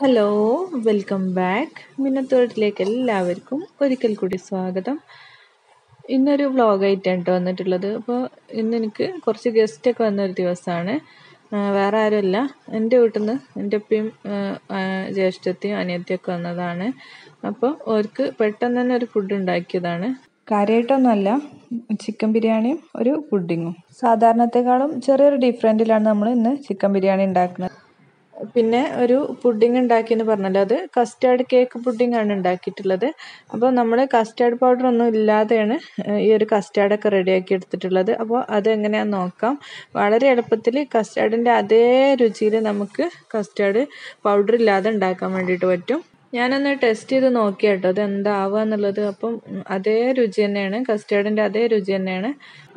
hello welcome back മിന്നത്തോട്ടിലേക്ക് എല്ലാവർക്കും ഒരിക്കൽ കൂടി സ്വാഗതം ഇന്നൊരു വ്ളോഗായിട്ടാണ് കേട്ടോ വന്നിട്ടുള്ളത് അപ്പോൾ ഇന്ന് എനിക്ക് കുറച്ച് ഗസ്റ്റൊക്കെ വന്നൊരു ദിവസമാണ് വേറെ ആരുമല്ല എൻ്റെ വീട്ടിൽ നിന്ന് എൻ്റെ ഉപ്പയും ജ്യേഷ്ഠത്തെയും അനിയത്തിയൊക്കെ വന്നതാണ് അപ്പോൾ അവർക്ക് പെട്ടെന്ന് തന്നെ ഒരു ഫുഡ് ഉണ്ടാക്കിയതാണ് കാര്യമായിട്ടൊന്നുമല്ല ചിക്കൻ ബിരിയാണിയും ഒരു പുഡിങ്ങും സാധാരണത്തെക്കാളും ചെറിയൊരു ഡിഫറെൻറ്റിലാണ് നമ്മൾ ഇന്ന് ചിക്കൻ ബിരിയാണി ഉണ്ടാക്കുന്നത് പിന്നെ ഒരു പുഡിംഗ് ഉണ്ടാക്കിയെന്ന് പറഞ്ഞല്ലോ അത് കസ്റ്റാർഡ് കേക്ക് പുഡിംഗ് ആണ് ഉണ്ടാക്കിയിട്ടുള്ളത് അപ്പോൾ നമ്മൾ കസ്റ്റാർഡ് പൗഡർ ഒന്നും ഇല്ലാതെയാണ് ഈ ഒരു കസ്റ്റാർഡൊക്കെ റെഡിയാക്കി എടുത്തിട്ടുള്ളത് അപ്പോൾ അതെങ്ങനെയാണെന്ന് നോക്കാം വളരെ എളുപ്പത്തിൽ കസ്റ്റാർഡിൻ്റെ അതേ രുചിയിൽ നമുക്ക് കസ്റ്റാർഡ് പൗഡർ ഇല്ലാതെ ഉണ്ടാക്കാൻ വേണ്ടിയിട്ട് പറ്റും ഞാനൊന്ന് ടെസ്റ്റ് ചെയ്ത് നോക്കിയട്ടോ അത് എന്താവുക എന്നുള്ളത് അപ്പം അതേ രുചി തന്നെയാണ് കസ്റ്റേർഡിൻ്റെ അതേ രുചി തന്നെയാണ്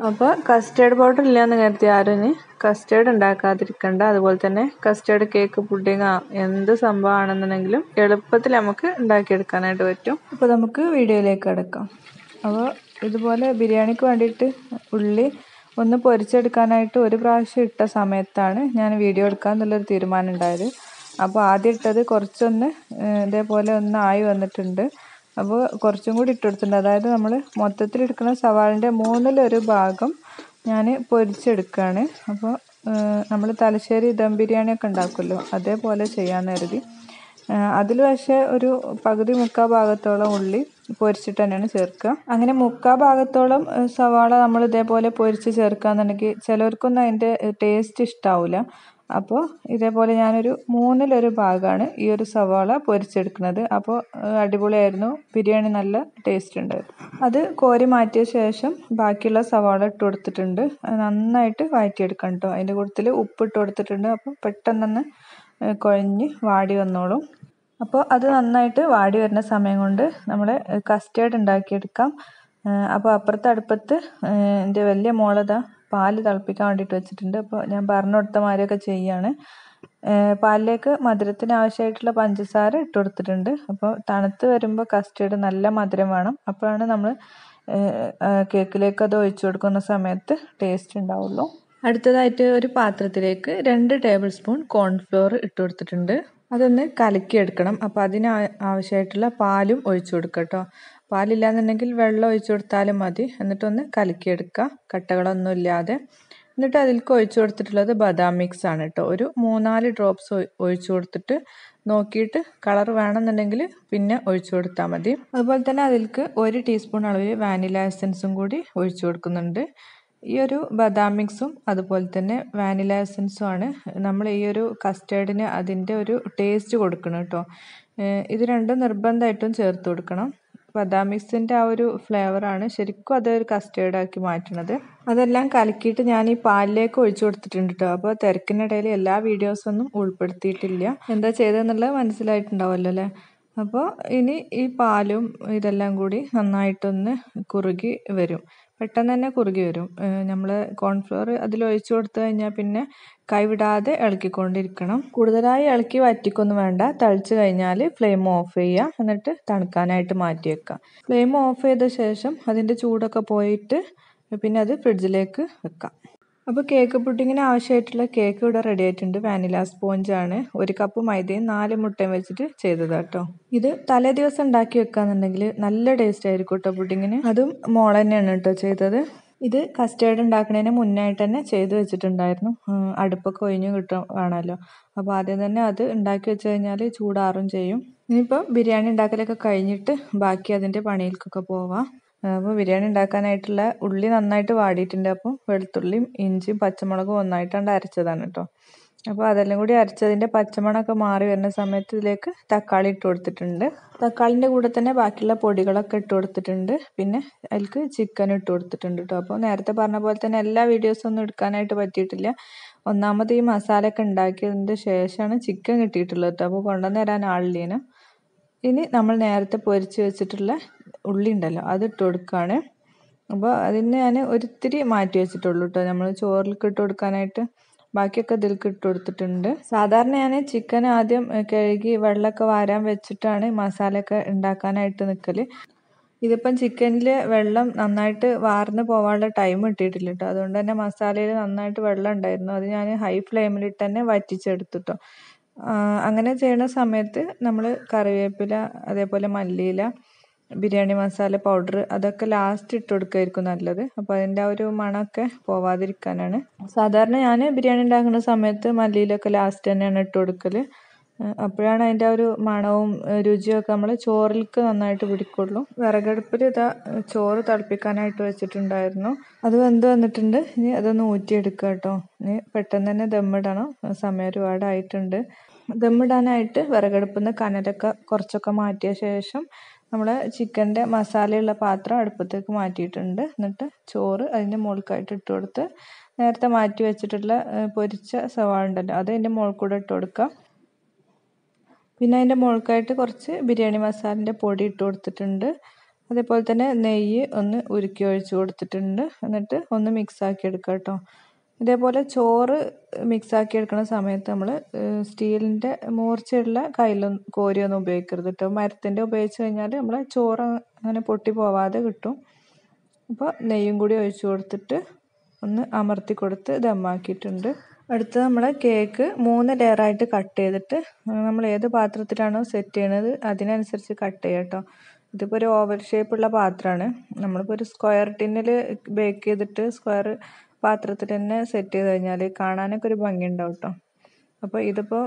അപ്പോൾ കസ്റ്റേർഡ് പൗഡർ ഇല്ലയെന്ന് കരുതി ആരും കസ്റ്റേർഡ് ഉണ്ടാക്കാതിരിക്കണ്ട അതുപോലെ തന്നെ കസ്റ്റേർഡ് കേക്ക് പുഡിങ് എന്ത് സംഭവമാണെന്നുണ്ടെങ്കിലും എളുപ്പത്തിൽ നമുക്ക് ഉണ്ടാക്കിയെടുക്കാനായിട്ട് പറ്റും അപ്പോൾ നമുക്ക് വീഡിയോയിലേക്ക് അടക്കാം അപ്പോൾ ഇതുപോലെ ബിരിയാണിക്ക് വേണ്ടിയിട്ട് ഉള്ളി ഒന്ന് പൊരിച്ചെടുക്കാനായിട്ട് ഒരു പ്രാവശ്യം ഇട്ട സമയത്താണ് ഞാൻ വീഡിയോ എടുക്കാമെന്നുള്ളൊരു തീരുമാനം ഉണ്ടായത് അപ്പോൾ ആദ്യം ഇട്ടത് കുറച്ചൊന്ന് ഇതേപോലെ ഒന്ന് ആയി വന്നിട്ടുണ്ട് അപ്പോൾ കുറച്ചും കൂടി ഇട്ടുകൊടുത്തിട്ടുണ്ട് അതായത് നമ്മൾ മൊത്തത്തിൽ എടുക്കുന്ന സവാളിൻ്റെ മൂന്നിലൊരു ഭാഗം ഞാൻ പൊരിച്ചെടുക്കുകയാണ് അപ്പോൾ നമ്മൾ തലശ്ശേരി ദം ബിരിയാണിയൊക്കെ ഉണ്ടാക്കുമല്ലോ അതേപോലെ ചെയ്യാമെന്ന് കരുതി അതിൽ പക്ഷേ ഒരു പകുതി മുക്കാ ഭാഗത്തോളം ഉള്ളി പൊരിച്ചിട്ട് തന്നെയാണ് ചേർക്കുക അങ്ങനെ മുക്കാ ഭാഗത്തോളം സവാള നമ്മൾ ഇതേപോലെ പൊരിച്ച് എന്നുണ്ടെങ്കിൽ ചിലർക്കൊന്നും അതിൻ്റെ ടേസ്റ്റ് ഇഷ്ടാവില്ല അപ്പോൾ ഇതേപോലെ ഞാനൊരു മൂന്നിലൊരു ഭാഗമാണ് ഈ ഒരു സവാള പൊരിച്ചെടുക്കുന്നത് അപ്പോൾ അടിപൊളിയായിരുന്നു ബിരിയാണി നല്ല ടേസ്റ്റ് ഉണ്ടായിരുന്നു അത് കോരി മാറ്റിയ ശേഷം ബാക്കിയുള്ള സവാള ഇട്ട് കൊടുത്തിട്ടുണ്ട് നന്നായിട്ട് വഴറ്റിയെടുക്കണം കേട്ടോ അതിൻ്റെ കൂട്ടത്തിൽ ഉപ്പ് ഇട്ട് കൊടുത്തിട്ടുണ്ട് അപ്പോൾ പെട്ടെന്ന് തന്നെ കുഴഞ്ഞ് വാടി വന്നോളും അപ്പോൾ അത് നന്നായിട്ട് വാടി വരുന്ന സമയം കൊണ്ട് നമ്മൾ കസ്റ്റേർഡ് ഉണ്ടാക്കിയെടുക്കാം അപ്പോൾ അപ്പുറത്തെ അടുപ്പത്ത് എൻ്റെ വലിയ മോളതാണ് പാല് തിളപ്പിക്കാൻ വേണ്ടിയിട്ട് വെച്ചിട്ടുണ്ട് അപ്പോൾ ഞാൻ പറഞ്ഞു കൊടുത്ത മാതിരിയൊക്കെ ചെയ്യുകയാണ് പാലിലേക്ക് മധുരത്തിന് ആവശ്യമായിട്ടുള്ള പഞ്ചസാര ഇട്ട് കൊടുത്തിട്ടുണ്ട് അപ്പോൾ തണുത്ത് വരുമ്പോൾ കസ്റ്റേർഡ് നല്ല മധുരം വേണം അപ്പോഴാണ് നമ്മൾ കേക്കിലേക്ക് അത് ഒഴിച്ചു കൊടുക്കുന്ന സമയത്ത് ടേസ്റ്റ് ഉണ്ടാവുള്ളൂ അടുത്തതായിട്ട് ഒരു പാത്രത്തിലേക്ക് രണ്ട് ടേബിൾ സ്പൂൺ കോൺഫ്ലോർ ഇട്ട് കൊടുത്തിട്ടുണ്ട് അതൊന്ന് കലക്കിയെടുക്കണം അപ്പോൾ അതിന് ആവശ്യമായിട്ടുള്ള പാലും ഒഴിച്ചു കൊടുക്കട്ടോ പാലില്ലാന്നുണ്ടെങ്കിൽ വെള്ളം ഒഴിച്ചു കൊടുത്താലും മതി എന്നിട്ടൊന്ന് കലക്കിയെടുക്കുക കട്ടകളൊന്നും ഇല്ലാതെ എന്നിട്ട് അതിലേക്ക് ഒഴിച്ചു കൊടുത്തിട്ടുള്ളത് ബദാം മിക്സ് ആണ് കേട്ടോ ഒരു മൂന്നാല് ഡ്രോപ്സ് ഒഴിച്ചു കൊടുത്തിട്ട് നോക്കിയിട്ട് കളർ വേണമെന്നുണ്ടെങ്കിൽ പിന്നെ ഒഴിച്ചു കൊടുത്താൽ മതി അതുപോലെ തന്നെ അതിലേക്ക് ഒരു ടീസ്പൂൺ അളവിൽ വാനില എസൻസും കൂടി ഒഴിച്ചു കൊടുക്കുന്നുണ്ട് ഈ ഒരു ബദാം മിക്സും അതുപോലെ തന്നെ വാനില എസൻസും ആണ് നമ്മൾ ഈ ഒരു കസ്റ്റേർഡിന് അതിൻ്റെ ഒരു ടേസ്റ്റ് കൊടുക്കണം കേട്ടോ ഇത് രണ്ടും നിർബന്ധമായിട്ടും ചേർത്ത് കൊടുക്കണം ബദാമിക്സിൻ്റെ ആ ഒരു ഫ്ലേവറാണ് ശരിക്കും അതൊരു ആക്കി മാറ്റണത് അതെല്ലാം കലക്കിയിട്ട് ഞാൻ ഈ പാലിലേക്ക് ഒഴിച്ചു കൊടുത്തിട്ടുണ്ട് കേട്ടോ അപ്പോൾ തിരക്കിനിടയിൽ എല്ലാ വീഡിയോസൊന്നും ഉൾപ്പെടുത്തിയിട്ടില്ല എന്താ ചെയ്തതെന്നുള്ളത് മനസ്സിലായിട്ടുണ്ടാവുമല്ലോ അല്ലേ അപ്പോൾ ഇനി ഈ പാലും ഇതെല്ലാം കൂടി നന്നായിട്ടൊന്ന് കുറുകി വരും പെട്ടെന്ന് തന്നെ കുറുകി വരും നമ്മൾ കോൺഫ്ലവർ ഒഴിച്ചു കൊടുത്തു കഴിഞ്ഞാൽ പിന്നെ കൈവിടാതെ ഇളക്കിക്കൊണ്ടിരിക്കണം കൂടുതലായി ഇളക്കി വറ്റിക്കൊന്നും വേണ്ട തളിച്ചു കഴിഞ്ഞാൽ ഫ്ലെയിം ഓഫ് ചെയ്യുക എന്നിട്ട് തണുക്കാനായിട്ട് മാറ്റി വെക്കുക ഫ്ലെയിം ഓഫ് ചെയ്ത ശേഷം അതിൻ്റെ ചൂടൊക്കെ പോയിട്ട് പിന്നെ അത് ഫ്രിഡ്ജിലേക്ക് വെക്കാം അപ്പോൾ കേക്ക് പുഡിങ്ങിന് ആവശ്യമായിട്ടുള്ള കേക്ക് ഇവിടെ റെഡി ആയിട്ടുണ്ട് വാനില സ്പോഞ്ചാണ് ഒരു കപ്പ് മൈദയും നാല് മുട്ടയും വെച്ചിട്ട് ചെയ്തത് കേട്ടോ ഇത് തലേ ദിവസം ഉണ്ടാക്കി വെക്കാന്നുണ്ടെങ്കിൽ നല്ല ടേസ്റ്റ് ആയിരിക്കും കേട്ടോ പുഡിങ്ങിന് അതും മോൾ തന്നെയാണ് കേട്ടോ ചെയ്തത് ഇത് കസ്റ്റേർഡ് ഉണ്ടാക്കുന്നതിന് മുന്നായിട്ട് തന്നെ ചെയ്ത് വെച്ചിട്ടുണ്ടായിരുന്നു അടുപ്പൊക്കെ ഒഴിഞ്ഞ് കിട്ടും വേണമല്ലോ അപ്പോൾ ആദ്യം തന്നെ അത് ഉണ്ടാക്കി വെച്ച് കഴിഞ്ഞാൽ ചൂടാറും ചെയ്യും ഇനിയിപ്പോൾ ബിരിയാണി ഉണ്ടാക്കലൊക്കെ കഴിഞ്ഞിട്ട് ബാക്കി അതിൻ്റെ പണിയിലേക്കൊക്കെ പോവാം അപ്പോൾ ബിരിയാണി ഉണ്ടാക്കാനായിട്ടുള്ള ഉള്ളി നന്നായിട്ട് വാടിയിട്ടുണ്ട് അപ്പോൾ വെളുത്തുള്ളിയും ഇഞ്ചിയും പച്ചമുളകും ഒന്നായിട്ടാണ് അരച്ചതാണ് കേട്ടോ അപ്പോൾ അതെല്ലാം കൂടി അരച്ചതിൻ്റെ പച്ചമുളകൊക്കെ മാറി വരുന്ന സമയത്ത് ഇതിലേക്ക് തക്കാളി ഇട്ട് കൊടുത്തിട്ടുണ്ട് തക്കാളിൻ്റെ കൂടെ തന്നെ ബാക്കിയുള്ള പൊടികളൊക്കെ ഇട്ട് കൊടുത്തിട്ടുണ്ട് പിന്നെ അതിൽക്ക് ചിക്കൻ ഇട്ട് കൊടുത്തിട്ടുണ്ട് കേട്ടോ അപ്പോൾ നേരത്തെ പറഞ്ഞ പോലെ തന്നെ എല്ലാ വീഡിയോസും ഒന്നും എടുക്കാനായിട്ട് പറ്റിയിട്ടില്ല ഒന്നാമത് ഈ മസാലയൊക്കെ ഉണ്ടാക്കിയതിൻ്റെ ശേഷമാണ് ചിക്കൻ കിട്ടിയിട്ടുള്ളത് കേട്ടോ അപ്പോൾ കൊണ്ടുവന്നു തരാൻ ആളില്ലേനും ഇനി നമ്മൾ നേരത്തെ പൊരിച്ച് വെച്ചിട്ടുള്ള ഉള്ളി ഉണ്ടല്ലോ അത് ഇട്ട് കൊടുക്കുകയാണ് അപ്പോൾ അതിന് ഞാൻ ഒരിത്തിരി മാറ്റി വെച്ചിട്ടുള്ളൂ കേട്ടോ നമ്മൾ ചോറിലേക്ക് ഇട്ട് കൊടുക്കാനായിട്ട് ബാക്കിയൊക്കെ ഇതിൽക്ക് ഇട്ട് കൊടുത്തിട്ടുണ്ട് സാധാരണ ഞാൻ ചിക്കൻ ആദ്യം കഴുകി വെള്ളമൊക്കെ വാരാൻ വെച്ചിട്ടാണ് മസാലയൊക്കെ ഉണ്ടാക്കാനായിട്ട് നിൽക്കൽ ഇതിപ്പം ചിക്കനിൽ വെള്ളം നന്നായിട്ട് വാർന്ന് പോകാനുള്ള ടൈം കിട്ടിയിട്ടില്ല കേട്ടോ അതുകൊണ്ട് തന്നെ മസാലയിൽ നന്നായിട്ട് വെള്ളം ഉണ്ടായിരുന്നു അത് ഞാൻ ഹൈ ഫ്ലെയിമിൽ ഇട്ട് തന്നെ വറ്റിച്ചെടുത്തു കേട്ടോ അങ്ങനെ ചെയ്യുന്ന സമയത്ത് നമ്മൾ കറിവേപ്പില അതേപോലെ മല്ലിയില ബിരിയാണി മസാല പൗഡർ അതൊക്കെ ലാസ്റ്റ് ഇട്ട് കൊടുക്കുകയായിരിക്കും നല്ലത് അപ്പോൾ അതിൻ്റെ ആ ഒരു മണമൊക്കെ പോവാതിരിക്കാനാണ് സാധാരണ ഞാൻ ബിരിയാണി ഉണ്ടാക്കുന്ന സമയത്ത് മല്ലിയിലൊക്കെ ലാസ്റ്റ് തന്നെയാണ് ഇട്ട് കൊടുക്കൽ അപ്പോഴാണ് അതിൻ്റെ ആ ഒരു മണവും രുചിയൊക്കെ നമ്മൾ ചോറിലേക്ക് നന്നായിട്ട് പിടിക്കുള്ളൂ വിറകടുപ്പിൽ ഇതാ ചോറ് തിളപ്പിക്കാനായിട്ട് വെച്ചിട്ടുണ്ടായിരുന്നു അത് വെന്ത് വന്നിട്ടുണ്ട് ഇനി അതൊന്ന് ഊറ്റിയെടുക്കുക കേട്ടോ ഇനി പെട്ടെന്ന് തന്നെ ദമ്മിടണം സമയം ഒരുപാടായിട്ടുണ്ട് ദമ്മിടാനായിട്ട് വിറകടുപ്പിൽ നിന്ന് കനലൊക്കെ കുറച്ചൊക്കെ മാറ്റിയ ശേഷം നമ്മൾ ചിക്കൻ്റെ മസാലയുള്ള പാത്രം അടുപ്പത്തേക്ക് മാറ്റിയിട്ടുണ്ട് എന്നിട്ട് ചോറ് അതിൻ്റെ മുകൾക്കായിട്ട് ഇട്ട് കൊടുത്ത് നേരത്തെ മാറ്റി വെച്ചിട്ടുള്ള പൊരിച്ച സവാള ഉണ്ടല്ലോ അത് അതിൻ്റെ മുകളിൽ ഇട്ട് കൊടുക്കാം പിന്നെ അതിൻ്റെ മുകൾക്കായിട്ട് കുറച്ച് ബിരിയാണി മസാലൻ്റെ പൊടി ഇട്ട് കൊടുത്തിട്ടുണ്ട് അതേപോലെ തന്നെ നെയ്യ് ഒന്ന് ഉരുക്കി ഒഴിച്ച് കൊടുത്തിട്ടുണ്ട് എന്നിട്ട് ഒന്ന് മിക്സ് ആക്കി എടുക്കാം കേട്ടോ ഇതേപോലെ ചോറ് മിക്സാക്കി എടുക്കുന്ന സമയത്ത് നമ്മൾ സ്റ്റീലിൻ്റെ മൂർച്ചയുള്ള കയ്യിലൊന്നും കോരിയൊന്നും ഉപയോഗിക്കരുത് കേട്ടോ മരത്തിൻ്റെ ഉപയോഗിച്ച് കഴിഞ്ഞാൽ നമ്മൾ ചോറ് അങ്ങനെ പൊട്ടി പോവാതെ കിട്ടും അപ്പോൾ നെയ്യും കൂടി ഒഴിച്ചു കൊടുത്തിട്ട് ഒന്ന് അമർത്തി കൊടുത്ത് ദമ്മാക്കിയിട്ടുണ്ട് അടുത്ത് നമ്മൾ കേക്ക് മൂന്ന് ലെയറായിട്ട് കട്ട് ചെയ്തിട്ട് നമ്മൾ ഏത് പാത്രത്തിലാണോ സെറ്റ് ചെയ്യണത് അതിനനുസരിച്ച് കട്ട് ചെയ്യാം കേട്ടോ ഇതിപ്പോൾ ഒരു ഓവൽ ഷേപ്പുള്ള പാത്രമാണ് നമ്മളിപ്പോൾ ഒരു സ്ക്വയർ ടിന്നിൽ ബേക്ക് ചെയ്തിട്ട് സ്ക്വയർ പാത്രത്തിൽ തന്നെ സെറ്റ് ചെയ്ത് കഴിഞ്ഞാൽ കാണാനൊക്കെ ഒരു ഭംഗിയുണ്ടാവും കേട്ടോ അപ്പോൾ ഇതിപ്പോൾ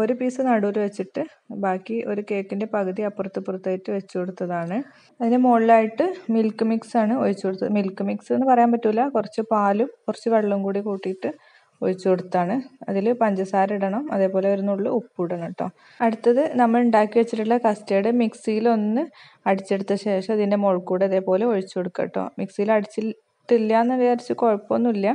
ഒരു പീസ് നടുവിൽ വെച്ചിട്ട് ബാക്കി ഒരു കേക്കിൻ്റെ പകുതി പുറത്തായിട്ട് വെച്ച് കൊടുത്തതാണ് അതിന് മുകളിലായിട്ട് മിൽക്ക് മിക്സ് ആണ് ഒഴിച്ചു കൊടുത്തത് മിൽക്ക് മിക്സ് എന്ന് പറയാൻ പറ്റില്ല കുറച്ച് പാലും കുറച്ച് വെള്ളവും കൂടി കൂട്ടിയിട്ട് ഒഴിച്ചു കൊടുത്താണ് അതിൽ പഞ്ചസാര ഇടണം അതേപോലെ ഒരു നുള്ളിൽ ഉപ്പ് ഇടണം കേട്ടോ അടുത്തത് നമ്മൾ ഉണ്ടാക്കി വെച്ചിട്ടുള്ള കസ്റ്റേർഡ് മിക്സിയിൽ ഒന്ന് അടിച്ചെടുത്ത ശേഷം അതിൻ്റെ മുകളിൽ കൂടെ അതേപോലെ ഒഴിച്ചു കൊടുക്കുക കേട്ടോ മിക്സിയിൽ അടിച്ചിൽ വൃത്തിയില്ല എന്ന് വിചാരിച്ച് കുഴപ്പമൊന്നുമില്ല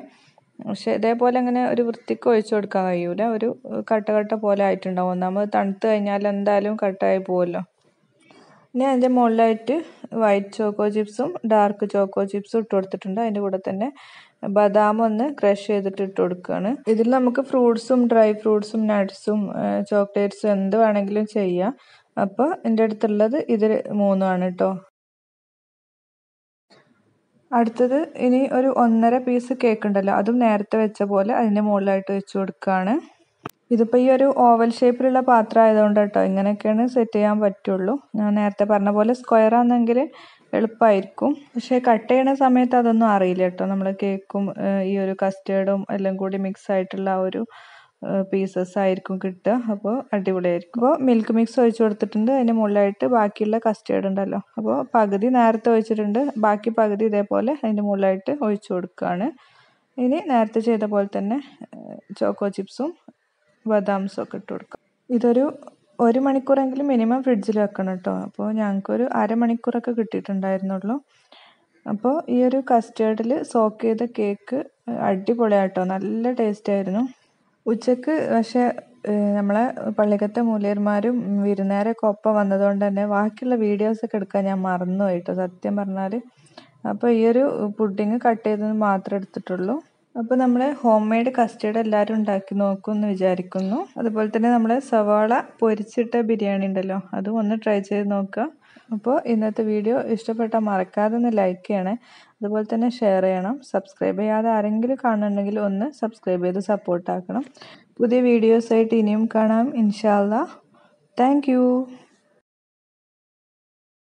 പക്ഷേ ഇതേപോലെ അങ്ങനെ ഒരു വൃത്തിക്ക് ഒഴിച്ചു കൊടുക്കാൻ കഴിയൂല ഒരു കട്ട കട്ട പോലെ ആയിട്ടുണ്ടാവും നമ്മൾ തണുത്ത് കഴിഞ്ഞാൽ എന്തായാലും കട്ടായി പോകുമല്ലോ ഇനി അതിൻ്റെ മുകളിലായിട്ട് വൈറ്റ് ചോക്കോ ചിപ്സും ഡാർക്ക് ചോക്കോ ചിപ്സും ഇട്ട് കൊടുത്തിട്ടുണ്ട് അതിൻ്റെ കൂടെ തന്നെ ബദാം ഒന്ന് ക്രഷ് ചെയ്തിട്ട് ഇട്ട് കൊടുക്കുകയാണ് ഇതിൽ നമുക്ക് ഫ്രൂട്ട്സും ഡ്രൈ ഫ്രൂട്ട്സും നട്ട്സും ചോക്ലേറ്റ്സും എന്ത് വേണമെങ്കിലും ചെയ്യാം അപ്പോൾ എൻ്റെ അടുത്തുള്ളത് ഇതിൽ മൂന്നുമാണ് കേട്ടോ അടുത്തത് ഇനി ഒരു ഒന്നര പീസ് കേക്ക് ഉണ്ടല്ലോ അതും നേരത്തെ വെച്ച പോലെ അതിൻ്റെ മുകളിലായിട്ട് വെച്ച് കൊടുക്കുകയാണ് ഇതിപ്പോൾ ഈ ഒരു ഓവൽ ഷേപ്പിലുള്ള പാത്രം ആയതുകൊണ്ട് കേട്ടോ ഇങ്ങനെയൊക്കെയാണ് സെറ്റ് ചെയ്യാൻ പറ്റുള്ളൂ ഞാൻ നേരത്തെ പറഞ്ഞ പോലെ സ്ക്വയർ ആണെങ്കിൽ എളുപ്പമായിരിക്കും പക്ഷേ കട്ട് ചെയ്യണ സമയത്ത് അതൊന്നും അറിയില്ല കേട്ടോ നമ്മൾ കേക്കും ഈ ഒരു കസ്റ്റേർഡും എല്ലാം കൂടി മിക്സ് ആയിട്ടുള്ള ആ ഒരു പീസസ് ആയിരിക്കും കിട്ടുക അപ്പോൾ അടിപൊളിയായിരിക്കും അപ്പോൾ മിൽക്ക് മിക്സ് ഒഴിച്ച് കൊടുത്തിട്ടുണ്ട് അതിന് മുകളിലായിട്ട് ബാക്കിയുള്ള കസ്റ്റേർഡ് ഉണ്ടല്ലോ അപ്പോൾ പകുതി നേരത്തെ ഒഴിച്ചിട്ടുണ്ട് ബാക്കി പകുതി ഇതേപോലെ അതിൻ്റെ മുകളിലായിട്ട് ഒഴിച്ച് കൊടുക്കുകയാണ് ഇനി നേരത്തെ ചെയ്ത പോലെ തന്നെ ചോക്കോ ചിപ്സും ബദാംസും ഒക്കെ ഇട്ട് കൊടുക്കുക ഇതൊരു ഒരു മണിക്കൂറെങ്കിലും മിനിമം ഫ്രിഡ്ജിൽ വെക്കണം കേട്ടോ അപ്പോൾ ഞങ്ങൾക്കൊരു അരമണിക്കൂറൊക്കെ കിട്ടിയിട്ടുണ്ടായിരുന്നുള്ളൂ അപ്പോൾ ഈ ഒരു കസ്റ്റേർഡിൽ സോക്ക് ചെയ്ത കേക്ക് അടിപൊളിയാട്ടോ നല്ല ടേസ്റ്റ് ആയിരുന്നു ഉച്ചക്ക് പക്ഷേ നമ്മളെ പള്ളിക്കത്തെ മൂല്യന്മാരും വിരുന്നേരൊക്കെ ഒപ്പം വന്നതുകൊണ്ട് തന്നെ ബാക്കിയുള്ള വീഡിയോസൊക്കെ എടുക്കാൻ ഞാൻ മറന്നുപോയി സത്യം പറഞ്ഞാൽ അപ്പോൾ ഈ ഒരു പുഡിങ് കട്ട് ചെയ്തത് മാത്രമേ എടുത്തിട്ടുള്ളൂ അപ്പോൾ നമ്മൾ ഹോം മെയ്ഡ് കസ്റ്റേഡ് എല്ലാവരും ഉണ്ടാക്കി നോക്കുമെന്ന് വിചാരിക്കുന്നു അതുപോലെ തന്നെ നമ്മൾ സവാള പൊരിച്ചിട്ട ബിരിയാണി ഉണ്ടല്ലോ അതും ഒന്ന് ട്രൈ ചെയ്ത് നോക്കുക അപ്പോൾ ഇന്നത്തെ വീഡിയോ ഇഷ്ടപ്പെട്ടാൽ മറക്കാതെ ഒന്ന് ലൈക്ക് ചെയ്യണേ അതുപോലെ തന്നെ ഷെയർ ചെയ്യണം സബ്സ്ക്രൈബ് ചെയ്യാതെ ആരെങ്കിലും കാണുന്നുണ്ടെങ്കിൽ ഒന്ന് സബ്സ്ക്രൈബ് ചെയ്ത് സപ്പോർട്ടാക്കണം പുതിയ വീഡിയോസായിട്ട് ഇനിയും കാണാം ഇൻഷാല്ല താങ്ക്